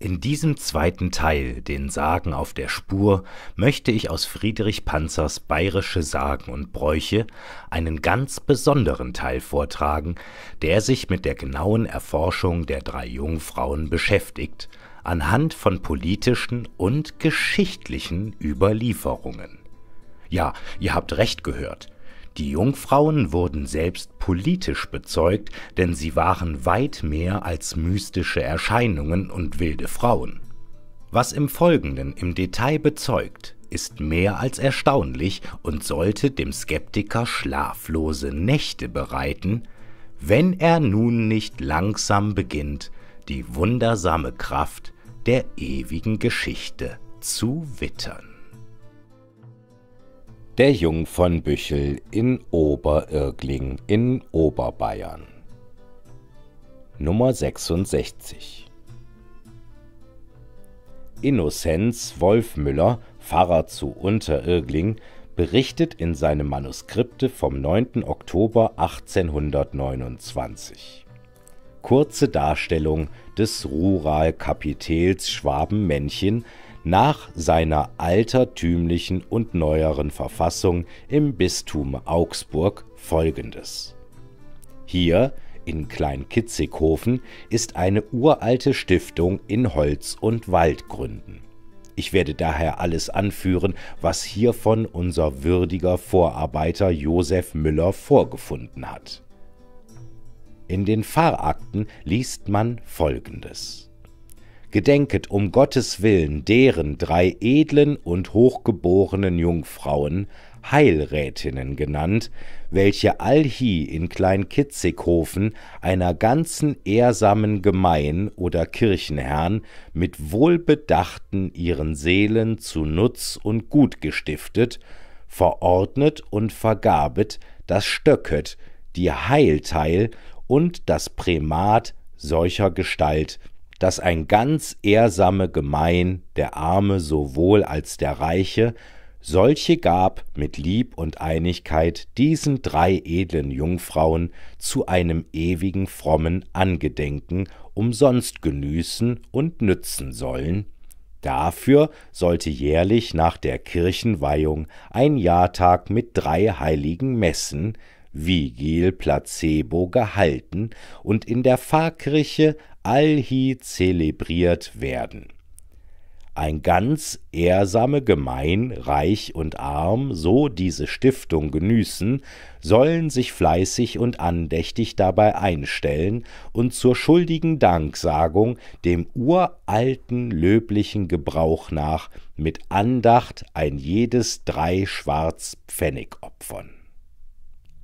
In diesem zweiten Teil, den Sagen auf der Spur, möchte ich aus Friedrich Panzers Bayerische Sagen und Bräuche einen ganz besonderen Teil vortragen, der sich mit der genauen Erforschung der drei Jungfrauen beschäftigt, anhand von politischen und geschichtlichen Überlieferungen. Ja, ihr habt recht gehört. Die Jungfrauen wurden selbst politisch bezeugt, denn sie waren weit mehr als mystische Erscheinungen und wilde Frauen. Was im Folgenden im Detail bezeugt, ist mehr als erstaunlich und sollte dem Skeptiker schlaflose Nächte bereiten, wenn er nun nicht langsam beginnt, die wundersame Kraft der ewigen Geschichte zu wittern der Jung von Büchel in Oberirgling in Oberbayern. Nummer 66 Innocenz Wolfmüller, Pfarrer zu Unterirgling, berichtet in seinem Manuskripte vom 9. Oktober 1829. Kurze Darstellung des Ruralkapitels Schwaben-Männchen, nach seiner altertümlichen und neueren Verfassung im Bistum Augsburg folgendes. Hier in Kleinkitzighofen ist eine uralte Stiftung in Holz- und Waldgründen. Ich werde daher alles anführen, was hiervon unser würdiger Vorarbeiter Josef Müller vorgefunden hat. In den Pfarrakten liest man Folgendes. Gedenket um Gottes willen deren drei edlen und hochgeborenen Jungfrauen, Heilrätinnen genannt, welche allhie in Kleinkitzighofen einer ganzen ehrsamen Gemein oder Kirchenherrn mit Wohlbedachten ihren Seelen zu Nutz und Gut gestiftet, verordnet und vergabet das Stöcket, die Heilteil und das Primat solcher Gestalt – dass ein ganz ehrsame Gemein, der Arme sowohl als der Reiche, solche gab mit Lieb und Einigkeit diesen drei edlen Jungfrauen zu einem ewigen frommen Angedenken umsonst genüßen und nützen sollen. Dafür sollte jährlich nach der Kirchenweihung ein Jahrtag mit drei heiligen Messen, Vigil Placebo gehalten und in der Pfarrkirche Alhi zelebriert werden. Ein ganz ehrsame Gemein, reich und arm, so diese Stiftung genüßen, sollen sich fleißig und andächtig dabei einstellen und zur schuldigen Danksagung dem uralten löblichen Gebrauch nach mit Andacht ein jedes drei Schwarz Pfennig opfern.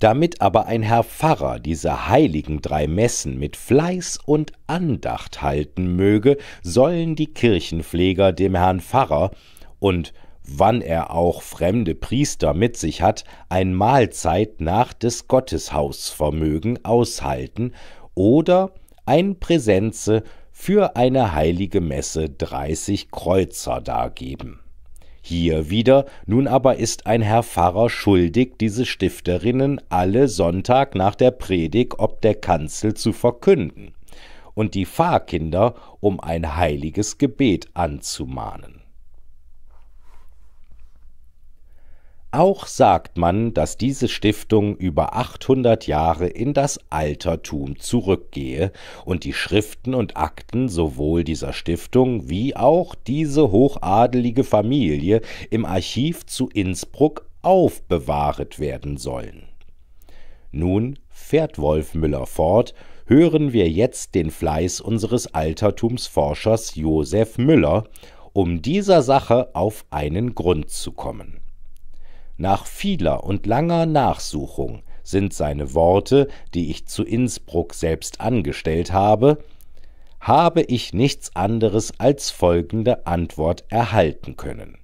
Damit aber ein Herr Pfarrer diese heiligen drei Messen mit Fleiß und Andacht halten möge, sollen die Kirchenpfleger dem Herrn Pfarrer und wann er auch fremde Priester mit sich hat, ein Mahlzeit nach des Gotteshausvermögen aushalten oder ein Präsenze für eine heilige Messe dreißig Kreuzer dargeben. Hier wieder, nun aber ist ein Herr Pfarrer schuldig, diese Stifterinnen alle Sonntag nach der Predigt ob der Kanzel zu verkünden und die Pfarrkinder um ein heiliges Gebet anzumahnen. Auch sagt man, dass diese Stiftung über 800 Jahre in das Altertum zurückgehe und die Schriften und Akten sowohl dieser Stiftung wie auch diese hochadelige Familie im Archiv zu Innsbruck aufbewahret werden sollen. Nun fährt Wolf Müller fort, hören wir jetzt den Fleiß unseres Altertumsforschers Josef Müller, um dieser Sache auf einen Grund zu kommen. Nach vieler und langer Nachsuchung sind seine Worte, die ich zu Innsbruck selbst angestellt habe, habe ich nichts anderes als folgende Antwort erhalten können.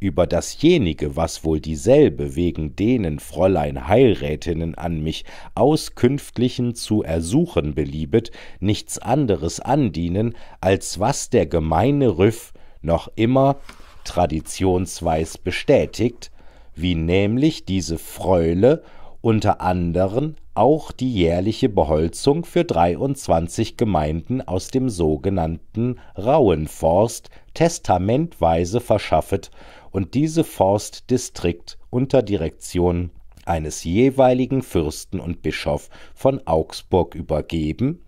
Über dasjenige, was wohl dieselbe wegen denen Fräulein Heilrätinnen an mich auskünftlichen zu ersuchen beliebet, nichts anderes andienen, als was der gemeine Rüff noch immer traditionsweis bestätigt, wie nämlich diese Fräule unter anderen auch die jährliche Beholzung für 23 Gemeinden aus dem sogenannten Rauenforst testamentweise verschaffet und diese Forstdistrikt unter Direktion eines jeweiligen Fürsten und Bischof von Augsburg übergeben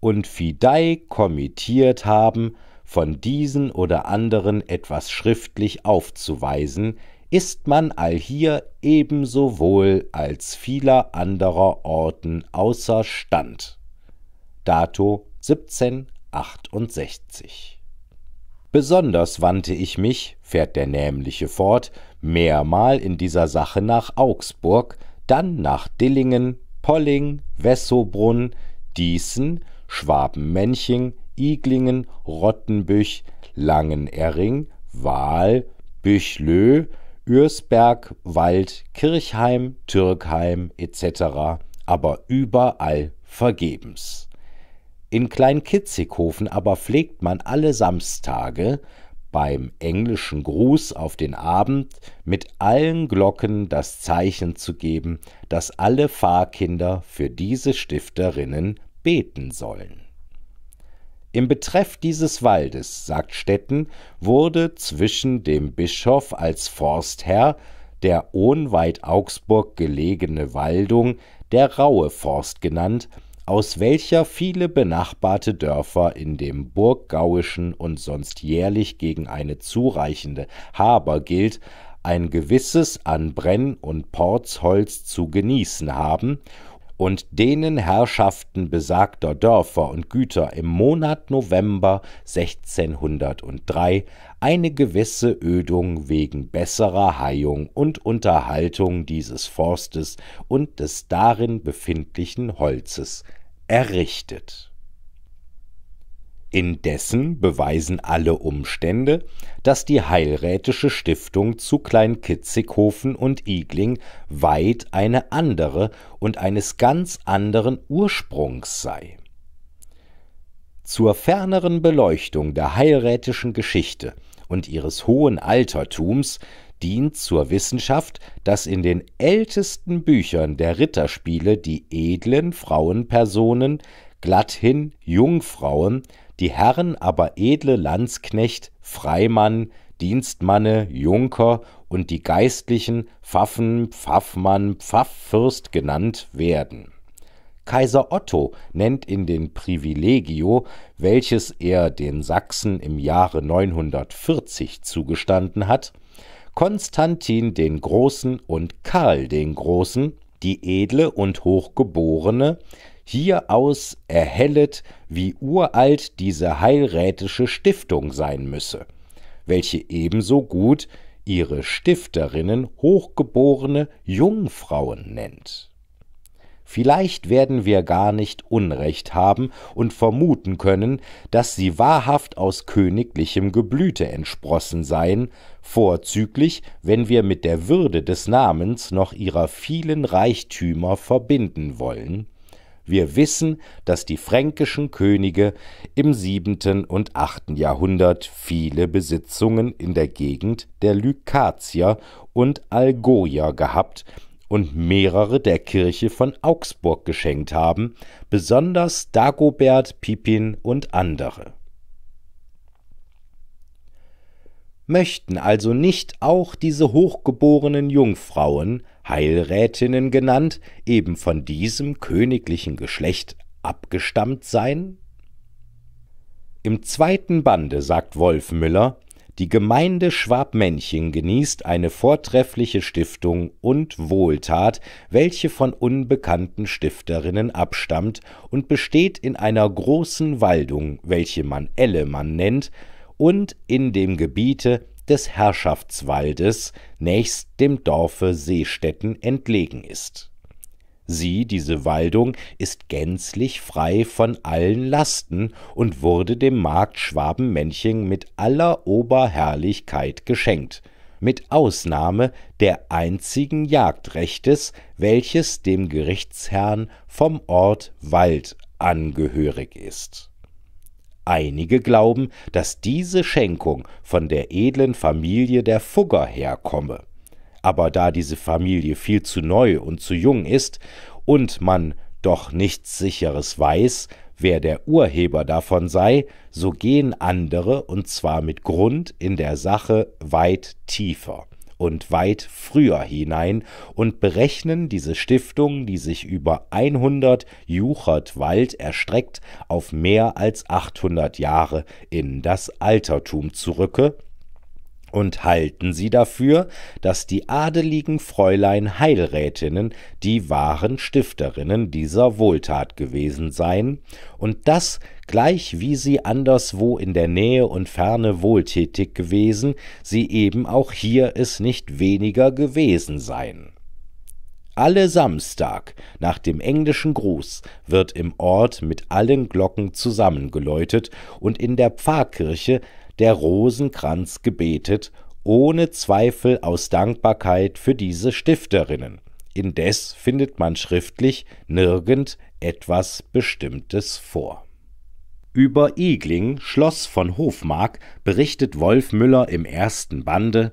und fidei kommittiert haben, von diesen oder anderen etwas schriftlich aufzuweisen, ist man allhier ebenso wohl als vieler anderer Orten außerstand. Dato 1768. Besonders wandte ich mich, fährt der nämliche fort, mehrmal in dieser Sache nach Augsburg, dann nach Dillingen, Polling, Wessobrunn, Dießen, Schwabenmenching, Iglingen, Rottenbüch, Langenering, Wahl, Büchlö, Ürsberg, Wald, Kirchheim, Türkheim etc., aber überall vergebens. In Kleinkitzighofen aber pflegt man alle Samstage beim englischen Gruß auf den Abend mit allen Glocken das Zeichen zu geben, dass alle Pfarrkinder für diese Stifterinnen beten sollen. Im Betreff dieses Waldes, sagt Stetten, wurde zwischen dem Bischof als Forstherr der ohnweit Augsburg gelegene Waldung der Raue Forst genannt, aus welcher viele benachbarte Dörfer in dem burggauischen und sonst jährlich gegen eine zureichende Haber gilt, ein gewisses an Brenn- und Portsholz zu genießen haben und denen Herrschaften besagter Dörfer und Güter im Monat November 1603 eine gewisse Ödung wegen besserer Heihung und Unterhaltung dieses Forstes und des darin befindlichen Holzes errichtet Indessen beweisen alle Umstände, dass die Heilrätische Stiftung zu Kleinkitzighofen und Igling weit eine andere und eines ganz anderen Ursprungs sei. Zur ferneren Beleuchtung der heilrätischen Geschichte und ihres hohen Altertums dient zur Wissenschaft, dass in den ältesten Büchern der Ritterspiele die edlen Frauenpersonen, glatthin Jungfrauen, die Herren aber edle Landsknecht, Freimann, Dienstmanne, Junker und die Geistlichen Pfaffen, Pfaffmann, Pfafffürst genannt werden. Kaiser Otto nennt in den Privilegio, welches er den Sachsen im Jahre 940 zugestanden hat, Konstantin den Großen und Karl den Großen, die edle und hochgeborene, hieraus erhellet, wie uralt diese heilrätische Stiftung sein müsse, welche ebenso gut ihre Stifterinnen hochgeborene Jungfrauen nennt. Vielleicht werden wir gar nicht Unrecht haben und vermuten können, dass sie wahrhaft aus königlichem Geblüte entsprossen seien, vorzüglich, wenn wir mit der Würde des Namens noch ihrer vielen Reichtümer verbinden wollen, wir wissen, dass die fränkischen Könige im 7. und 8. Jahrhundert viele Besitzungen in der Gegend der Lykatier und Algoier gehabt und mehrere der Kirche von Augsburg geschenkt haben, besonders Dagobert, Pipin und andere. Möchten also nicht auch diese hochgeborenen Jungfrauen Heilrätinnen genannt, eben von diesem königlichen Geschlecht abgestammt sein? Im zweiten Bande sagt Wolf Müller, die Gemeinde Schwabmännchen genießt eine vortreffliche Stiftung und Wohltat, welche von unbekannten Stifterinnen abstammt und besteht in einer großen Waldung, welche man Ellemann nennt, und in dem Gebiete des Herrschaftswaldes nächst dem Dorfe Seestetten entlegen ist. Sie, diese Waldung, ist gänzlich frei von allen Lasten und wurde dem Markt Schwabenmännchen mit aller Oberherrlichkeit geschenkt, mit Ausnahme der einzigen Jagdrechtes, welches dem Gerichtsherrn vom Ort Wald angehörig ist Einige glauben, dass diese Schenkung von der edlen Familie der Fugger herkomme. Aber da diese Familie viel zu neu und zu jung ist und man doch nichts Sicheres weiß, wer der Urheber davon sei, so gehen andere, und zwar mit Grund in der Sache, weit tiefer und weit früher hinein und berechnen diese Stiftung, die sich über 100 Juchertwald erstreckt, auf mehr als 800 Jahre in das Altertum zurücke und halten sie dafür, dass die adeligen Fräulein Heilrätinnen die wahren Stifterinnen dieser Wohltat gewesen seien und dass, gleich wie sie anderswo in der Nähe und Ferne wohltätig gewesen, sie eben auch hier es nicht weniger gewesen seien. Alle Samstag nach dem englischen Gruß wird im Ort mit allen Glocken zusammengeläutet und in der Pfarrkirche der Rosenkranz gebetet, ohne Zweifel aus Dankbarkeit für diese Stifterinnen. Indes findet man schriftlich nirgend etwas Bestimmtes vor. Über Igling, Schloss von Hofmark, berichtet Wolf Müller im ersten Bande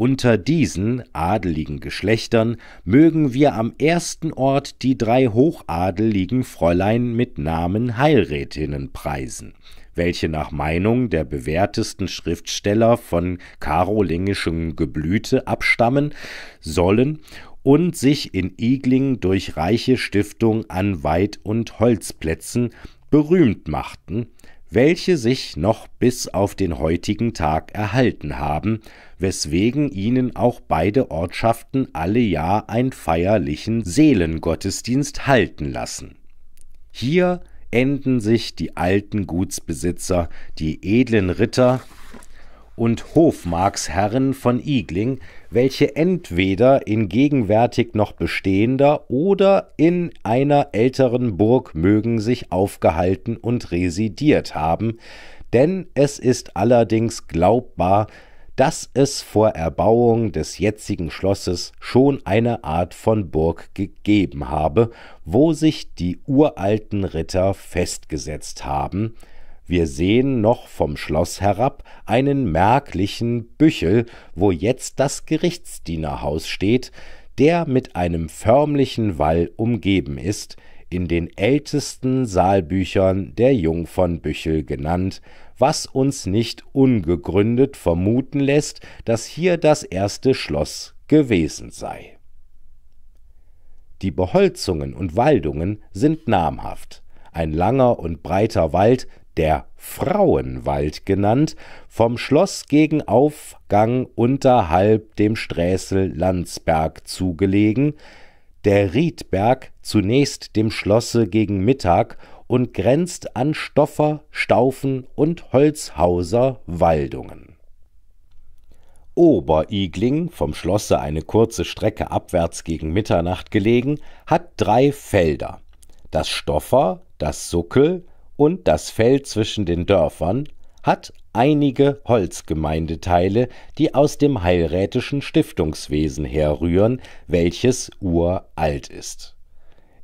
unter diesen adeligen Geschlechtern mögen wir am ersten Ort die drei hochadeligen Fräulein mit Namen Heilrätinnen preisen, welche nach Meinung der bewährtesten Schriftsteller von karolingischem Geblüte abstammen sollen und sich in Igling durch reiche Stiftung an Weid- und Holzplätzen berühmt machten, welche sich noch bis auf den heutigen Tag erhalten haben, weswegen ihnen auch beide Ortschaften alle Jahr einen feierlichen Seelengottesdienst halten lassen. Hier enden sich die alten Gutsbesitzer, die edlen Ritter und Hofmarksherren von Igling, welche entweder in gegenwärtig noch bestehender oder in einer älteren Burg mögen sich aufgehalten und residiert haben, denn es ist allerdings glaubbar, dass es vor Erbauung des jetzigen Schlosses schon eine Art von Burg gegeben habe, wo sich die uralten Ritter festgesetzt haben. Wir sehen noch vom Schloss herab einen merklichen Büchel, wo jetzt das Gerichtsdienerhaus steht, der mit einem förmlichen Wall umgeben ist, in den ältesten Saalbüchern der Jung von Büchel genannt, was uns nicht ungegründet vermuten lässt, dass hier das erste Schloss gewesen sei. Die Beholzungen und Waldungen sind namhaft. Ein langer und breiter Wald, der Frauenwald genannt, vom Schloss gegen Aufgang unterhalb dem Sträßel Landsberg zugelegen, der Riedberg zunächst dem Schlosse gegen Mittag und grenzt an Stoffer, Staufen und Holzhauser Waldungen. Oberigling, vom Schlosse eine kurze Strecke abwärts gegen Mitternacht gelegen, hat drei Felder: das Stoffer, das Suckel und das Feld zwischen den Dörfern hat einige Holzgemeindeteile, die aus dem heilrätischen Stiftungswesen herrühren, welches uralt ist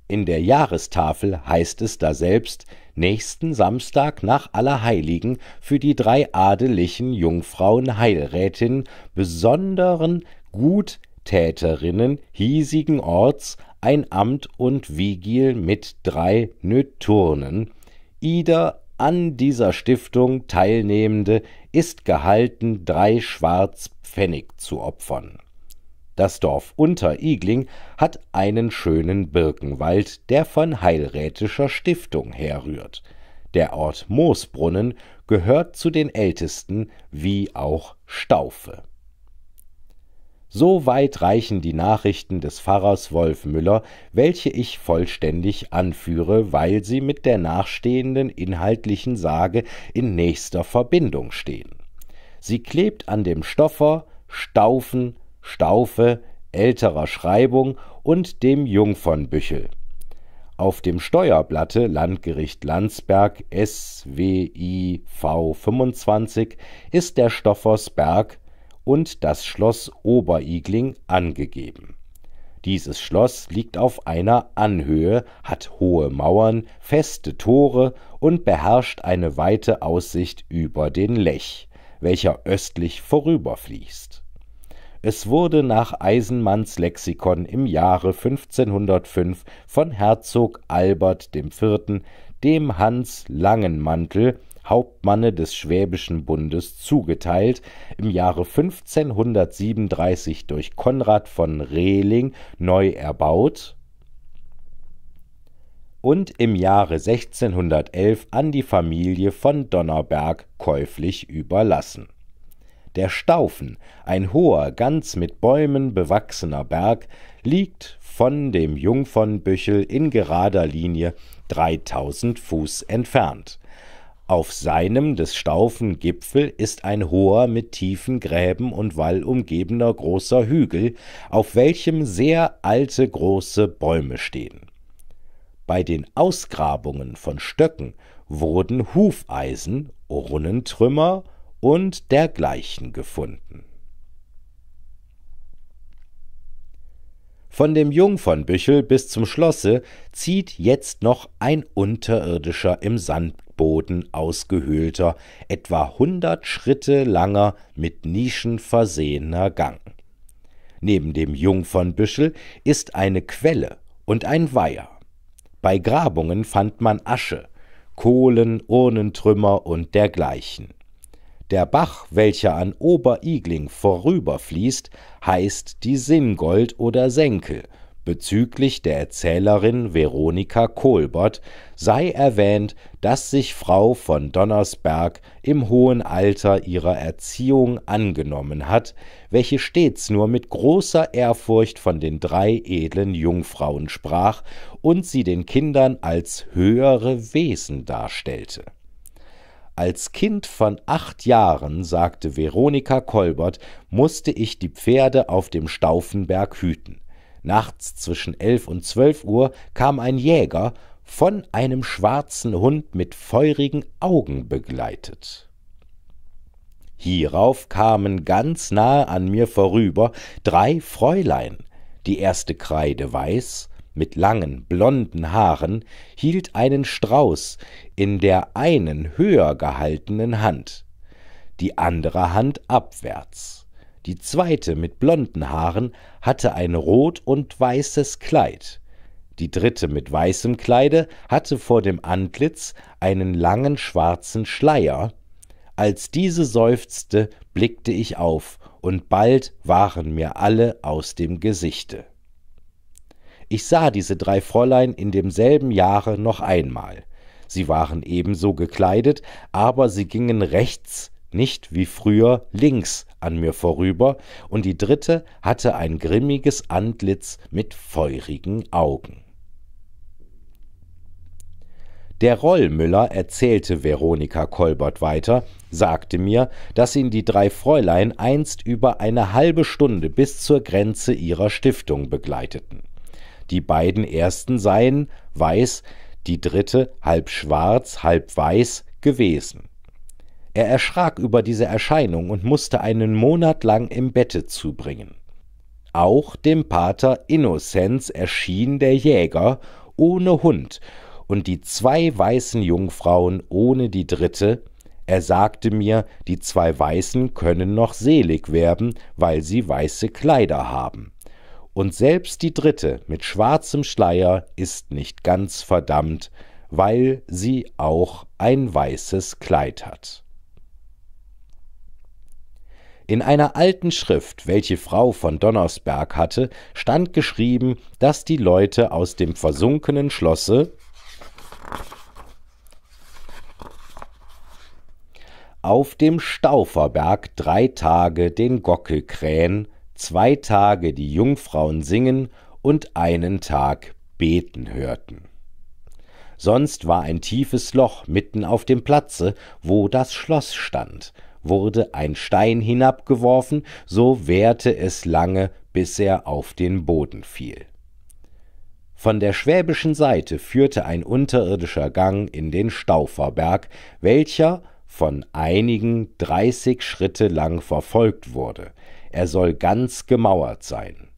in der Jahrestafel heißt es daselbst, nächsten Samstag nach Allerheiligen für die drei adeligen Jungfrauen Heilrätin, besonderen Guttäterinnen hiesigen Orts, ein Amt und Vigil mit drei Nöturnen. Ida an dieser Stiftung Teilnehmende ist gehalten, drei Schwarzpfennig zu opfern das Dorf Unterigling hat einen schönen Birkenwald, der von Heilrätischer Stiftung herrührt. Der Ort Moosbrunnen gehört zu den ältesten, wie auch Staufe. So weit reichen die Nachrichten des Pfarrers Wolf Müller, welche ich vollständig anführe, weil sie mit der nachstehenden inhaltlichen Sage in nächster Verbindung stehen. Sie klebt an dem Stoffer, Staufen, Staufe älterer Schreibung und dem Jungfernbüchel. Auf dem Steuerblatte Landgericht Landsberg SWIV 25 ist der Stoffersberg und das Schloss Oberigling angegeben. Dieses Schloss liegt auf einer Anhöhe, hat hohe Mauern, feste Tore und beherrscht eine weite Aussicht über den Lech, welcher östlich vorüberfließt es wurde nach Eisenmanns Lexikon im Jahre 1505 von Herzog Albert IV., dem Hans Langenmantel, Hauptmanne des Schwäbischen Bundes zugeteilt, im Jahre 1537 durch Konrad von Rehling neu erbaut und im Jahre 1611 an die Familie von Donnerberg käuflich überlassen der Staufen, ein hoher, ganz mit Bäumen bewachsener Berg, liegt von dem Jungfernbüchel in gerader Linie 3000 Fuß entfernt. Auf seinem des Staufen Gipfel ist ein hoher, mit tiefen Gräben und Wall umgebener großer Hügel, auf welchem sehr alte große Bäume stehen. Bei den Ausgrabungen von Stöcken wurden Hufeisen, Urnentrümmer und dergleichen gefunden. Von dem Jungfernbüchel bis zum Schlosse zieht jetzt noch ein unterirdischer im Sandboden ausgehöhlter, etwa hundert Schritte langer, mit Nischen versehener Gang. Neben dem Jungfernbüschel ist eine Quelle und ein Weiher. Bei Grabungen fand man Asche, Kohlen, Urnentrümmer und dergleichen. Der Bach, welcher an Oberigling vorüberfließt, heißt die Simgold oder Senkel. Bezüglich der Erzählerin Veronika Kohlbott sei erwähnt, dass sich Frau von Donnersberg im hohen Alter ihrer Erziehung angenommen hat, welche stets nur mit großer Ehrfurcht von den drei edlen Jungfrauen sprach und sie den Kindern als höhere Wesen darstellte. Als Kind von acht Jahren, sagte Veronika Kolbert, musste ich die Pferde auf dem Staufenberg hüten. Nachts zwischen elf und zwölf Uhr kam ein Jäger, von einem schwarzen Hund mit feurigen Augen begleitet. Hierauf kamen ganz nahe an mir vorüber drei Fräulein. Die erste kreideweiß, mit langen, blonden Haaren, hielt einen Strauß, in der einen höher gehaltenen Hand, die andere Hand abwärts. Die zweite mit blonden Haaren hatte ein rot und weißes Kleid, die dritte mit weißem Kleide hatte vor dem Antlitz einen langen schwarzen Schleier. Als diese seufzte, blickte ich auf, und bald waren mir alle aus dem Gesichte. Ich sah diese drei Fräulein in demselben Jahre noch einmal. Sie waren ebenso gekleidet, aber sie gingen rechts, nicht wie früher links an mir vorüber, und die dritte hatte ein grimmiges Antlitz mit feurigen Augen. Der Rollmüller erzählte Veronika Kolbert weiter, sagte mir, dass ihn die drei Fräulein einst über eine halbe Stunde bis zur Grenze ihrer Stiftung begleiteten. Die beiden ersten seien, weiß, die dritte halb schwarz, halb weiß gewesen. Er erschrak über diese Erscheinung und musste einen Monat lang im Bette zubringen. Auch dem Pater Innocenz erschien der Jäger ohne Hund und die zwei weißen Jungfrauen ohne die dritte. Er sagte mir, die zwei Weißen können noch selig werden, weil sie weiße Kleider haben und selbst die dritte mit schwarzem Schleier ist nicht ganz verdammt, weil sie auch ein weißes Kleid hat. In einer alten Schrift, welche Frau von Donnersberg hatte, stand geschrieben, dass die Leute aus dem versunkenen Schlosse auf dem Stauferberg drei Tage den Gockelkrähen zwei Tage die Jungfrauen singen und einen Tag beten hörten. Sonst war ein tiefes Loch mitten auf dem Platze, wo das Schloss stand, wurde ein Stein hinabgeworfen, so währte es lange, bis er auf den Boden fiel. Von der schwäbischen Seite führte ein unterirdischer Gang in den Stauferberg, welcher von einigen dreißig Schritte lang verfolgt wurde er soll ganz gemauert sein.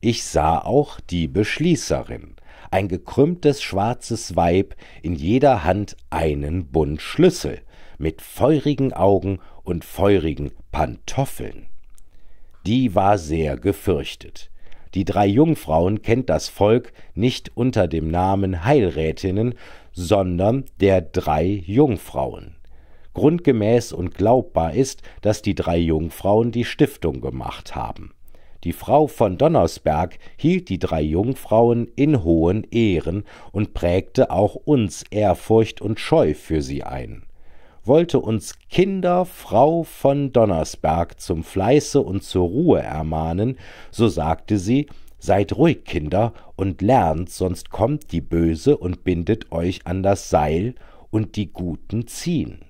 Ich sah auch die Beschließerin, ein gekrümmtes schwarzes Weib, in jeder Hand einen Bund Schlüssel, mit feurigen Augen und feurigen Pantoffeln. Die war sehr gefürchtet. Die drei Jungfrauen kennt das Volk nicht unter dem Namen Heilrätinnen, sondern der drei Jungfrauen. Grundgemäß und glaubbar ist, dass die drei Jungfrauen die Stiftung gemacht haben. Die Frau von Donnersberg hielt die drei Jungfrauen in hohen Ehren und prägte auch uns Ehrfurcht und Scheu für sie ein wollte uns Kinder Frau von Donnersberg zum Fleiße und zur Ruhe ermahnen, so sagte sie, Seid ruhig, Kinder, und lernt, sonst kommt die Böse und bindet euch an das Seil, und die Guten ziehen.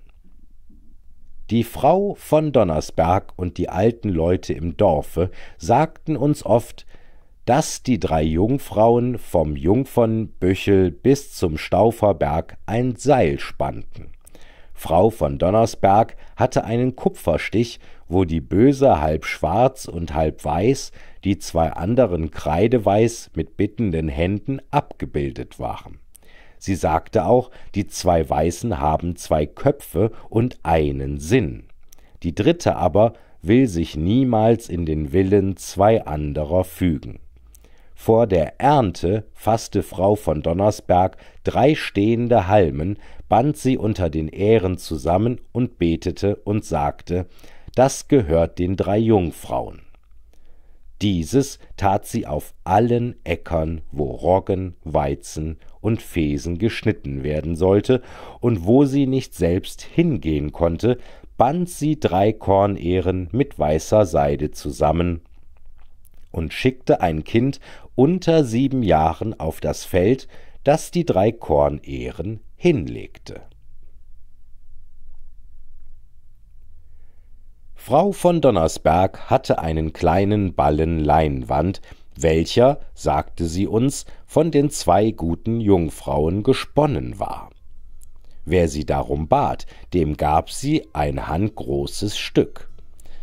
Die Frau von Donnersberg und die alten Leute im Dorfe sagten uns oft, dass die drei Jungfrauen vom Jungfernbüchel bis zum Stauferberg ein Seil spannten. Frau von Donnersberg hatte einen Kupferstich, wo die Böse halb schwarz und halb weiß, die zwei anderen kreideweiß mit bittenden Händen abgebildet waren. Sie sagte auch, die zwei Weißen haben zwei Köpfe und einen Sinn. Die dritte aber will sich niemals in den Willen zwei anderer fügen. Vor der Ernte fasste Frau von Donnersberg drei stehende Halmen, band sie unter den Ähren zusammen und betete und sagte, das gehört den drei Jungfrauen. Dieses tat sie auf allen Äckern, wo Roggen, Weizen und Fesen geschnitten werden sollte, und wo sie nicht selbst hingehen konnte, band sie drei Kornähren mit weißer Seide zusammen und schickte ein Kind unter sieben Jahren auf das Feld, das die drei Kornähren hinlegte. Frau von Donnersberg hatte einen kleinen Ballen Leinwand, welcher, sagte sie uns, von den zwei guten Jungfrauen gesponnen war. Wer sie darum bat, dem gab sie ein handgroßes Stück.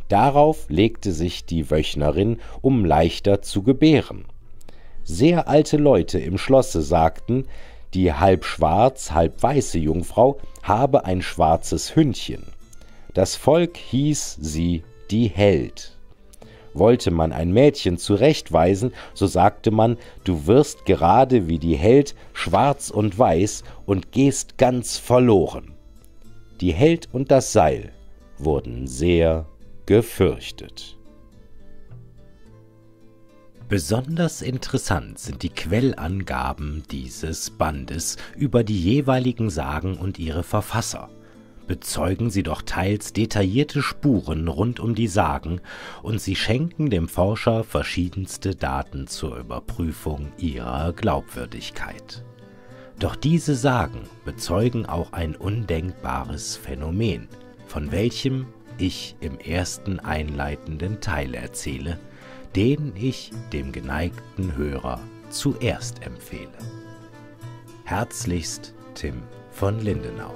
Darauf legte sich die Wöchnerin, um leichter zu gebären. Sehr alte Leute im Schlosse sagten, die halb schwarz, halb weiße Jungfrau habe ein schwarzes Hündchen. Das Volk hieß sie die Held. Wollte man ein Mädchen zurechtweisen, so sagte man, du wirst gerade wie die Held schwarz und weiß und gehst ganz verloren. Die Held und das Seil wurden sehr gefürchtet. Besonders interessant sind die Quellangaben dieses Bandes über die jeweiligen Sagen und ihre Verfasser bezeugen sie doch teils detaillierte Spuren rund um die Sagen und sie schenken dem Forscher verschiedenste Daten zur Überprüfung ihrer Glaubwürdigkeit. Doch diese Sagen bezeugen auch ein undenkbares Phänomen, von welchem ich im ersten einleitenden Teil erzähle, den ich dem geneigten Hörer zuerst empfehle. Herzlichst Tim von Lindenau.